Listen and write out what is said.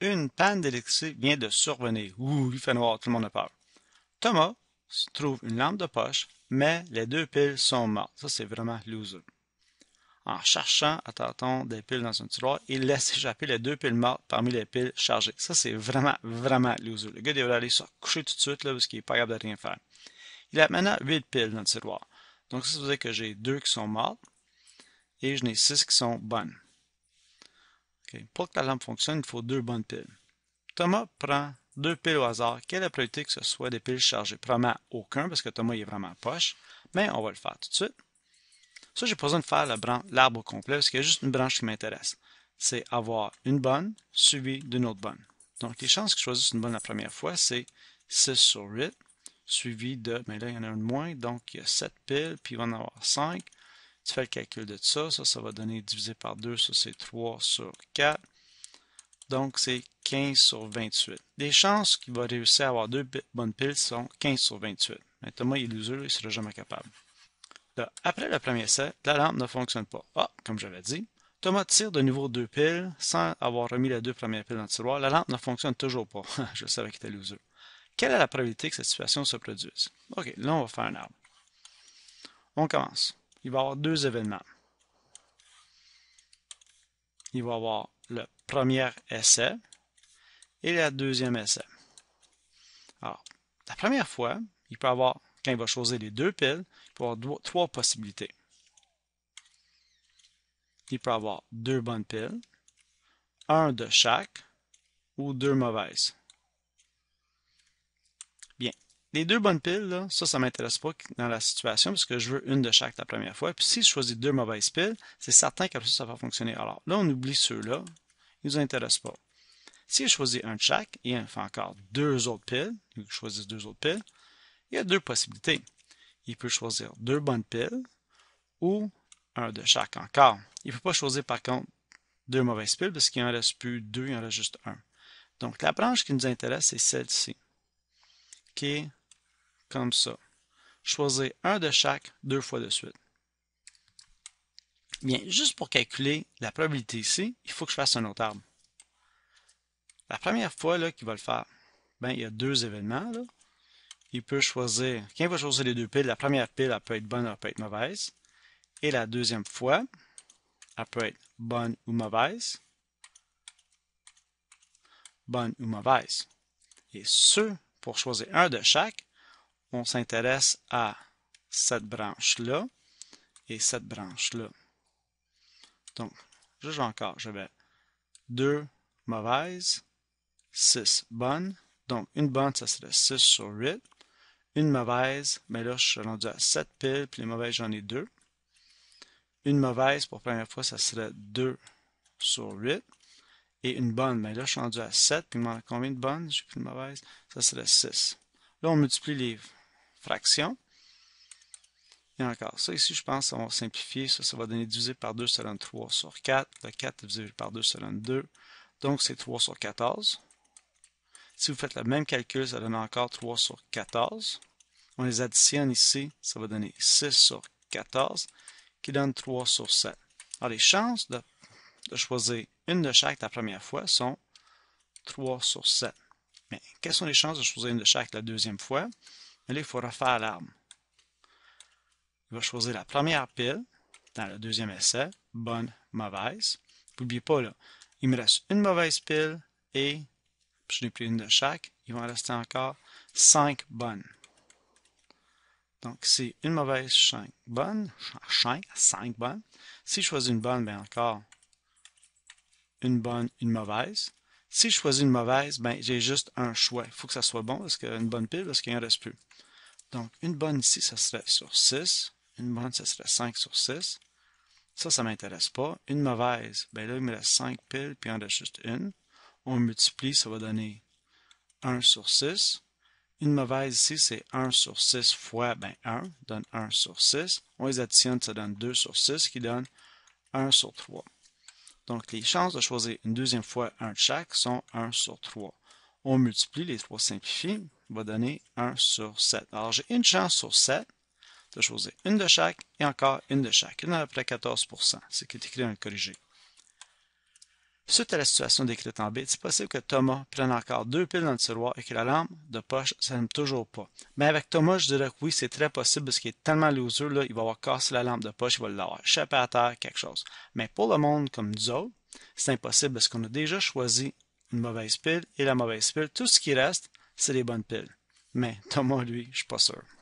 Une panne d'électricité vient de survenir. Ouh, il fait noir, tout le monde a peur. Thomas trouve une lampe de poche, mais les deux piles sont mortes. Ça, c'est vraiment loser. En cherchant à des piles dans un tiroir, il laisse échapper les deux piles mortes parmi les piles chargées. Ça, c'est vraiment, vraiment loser. Le gars devrait aller se coucher tout de suite parce qu'il n'est pas capable de rien faire. Il a maintenant huit piles dans le tiroir. Donc, ça veut dire que j'ai deux qui sont mortes et je n'ai six qui sont bonnes. Pour que la lampe fonctionne, il faut deux bonnes piles. Thomas prend deux piles au hasard. Quelle est la priorité que ce soit des piles chargées? Probablement aucun, parce que Thomas est vraiment poche, mais on va le faire tout de suite. Ça, j'ai pas besoin de faire l'arbre au complet, parce qu'il y a juste une branche qui m'intéresse. C'est avoir une bonne suivie d'une autre bonne. Donc, les chances que je choisisse une bonne la première fois, c'est 6 sur 8, suivi de, mais là, il y en a une moins, donc il y a 7 piles, puis il va en avoir 5, tu fais le calcul de ça, ça, ça va donner divisé par 2, ça c'est 3 sur 4. Donc c'est 15 sur 28. Les chances qu'il va réussir à avoir deux bonnes piles sont 15 sur 28. Mais Thomas il est loser, il sera jamais capable. après le premier set, la lampe ne fonctionne pas. Ah, comme j'avais dit, Thomas tire de nouveau deux piles sans avoir remis les deux premières piles dans le tiroir. La lampe ne fonctionne toujours pas. Je savais qu'il était loser. Quelle est la probabilité que cette situation se produise? OK, là on va faire un arbre. On commence il va avoir deux événements. Il va avoir le premier essai et le deuxième essai. Alors, la première fois, il peut avoir, quand il va choisir les deux piles, il peut avoir trois possibilités. Il peut avoir deux bonnes piles, un de chaque ou deux mauvaises. Les deux bonnes piles, là, ça, ça m'intéresse pas dans la situation parce que je veux une de chaque la première fois. Puis si je choisis deux mauvaises piles, c'est certain qu'après ça, ça va fonctionner. Alors là, on oublie ceux-là. Ils nous intéressent pas. Si je choisis un de chaque et en fait encore deux autres piles, je deux autres piles, il y a deux possibilités. Il peut choisir deux bonnes piles ou un de chaque encore. Il ne peut pas choisir par contre deux mauvaises piles parce qu'il n'en reste plus deux, il en reste juste un. Donc la branche qui nous intéresse, c'est celle-ci, qui comme ça. Choisir un de chaque deux fois de suite. Bien, juste pour calculer la probabilité ici, il faut que je fasse un autre arbre. La première fois qu'il va le faire, bien, il y a deux événements. Il peut choisir, quand il va choisir les deux piles, la première pile, elle peut être bonne, elle peut être mauvaise. Et la deuxième fois, elle peut être bonne ou mauvaise. Bonne ou mauvaise. Et ce, pour choisir un de chaque, on s'intéresse à cette branche-là et cette branche-là. Donc, je joue encore, je vais 2 mauvaises, 6 bonnes. Donc, une bonne, ça serait 6 sur 8. Une mauvaise, mais ben là, je suis rendu à 7 piles, puis les mauvaises, j'en ai 2. Une mauvaise, pour la première fois, ça serait 2 sur 8. Et une bonne, mais ben là, je suis rendu à 7, puis combien de bonnes? J'ai plus de mauvaises? ça serait 6. Là, on multiplie les fraction. Et encore ça, ici, je pense qu'on va simplifier. Ça, ça va donner divisé par 2, ça donne 3 sur 4. Le 4 divisé par 2, ça donne 2. Donc, c'est 3 sur 14. Si vous faites le même calcul, ça donne encore 3 sur 14. On les additionne ici, ça va donner 6 sur 14, qui donne 3 sur 7. Alors, les chances de, de choisir une de chaque la première fois sont 3 sur 7. Mais quelles sont les chances de choisir une de chaque la deuxième fois? Mais là, il faut refaire l'arme Il va choisir la première pile dans le deuxième essai, bonne, mauvaise. N'oubliez pas, il me reste une mauvaise pile et, je n'ai plus une de chaque, il va en rester encore cinq bonnes. Donc, c'est une mauvaise cinq bonnes, Cinq, 5 bonnes. Si je choisis une bonne, bien encore une bonne, une mauvaise. Si je choisis une mauvaise, ben, j'ai juste un choix. Il faut que ça soit bon, parce une bonne pile, parce qu'il en reste plus. Donc, une bonne ici, ça serait sur 6. Une bonne, ça serait 5 sur 6. Ça, ça ne m'intéresse pas. Une mauvaise, ben là, il me reste 5 piles, puis il en reste juste une. On multiplie, ça va donner 1 sur 6. Une mauvaise ici, c'est 1 sur 6 fois ben, 1, donne 1 sur 6. On les additionne, ça donne 2 sur 6, qui donne 1 sur 3. Donc, les chances de choisir une deuxième fois un de chaque sont 1 sur 3. On multiplie les trois simplifiés, va donner 1 sur 7. Alors, j'ai une chance sur 7 de choisir une de chaque et encore une de chaque. Une à peu près 14 ce qui est écrit dans corrigé. Suite à la situation décrite en B, c'est possible que Thomas prenne encore deux piles dans le tiroir et que la lampe de poche ne s'allume toujours pas. Mais avec Thomas, je dirais que oui, c'est très possible parce qu'il est tellement loser, là, il va avoir cassé la lampe de poche, il va l'avoir échappé à terre, quelque chose. Mais pour le monde comme nous autres, c'est impossible parce qu'on a déjà choisi une mauvaise pile et la mauvaise pile, tout ce qui reste, c'est les bonnes piles. Mais Thomas, lui, je suis pas sûr.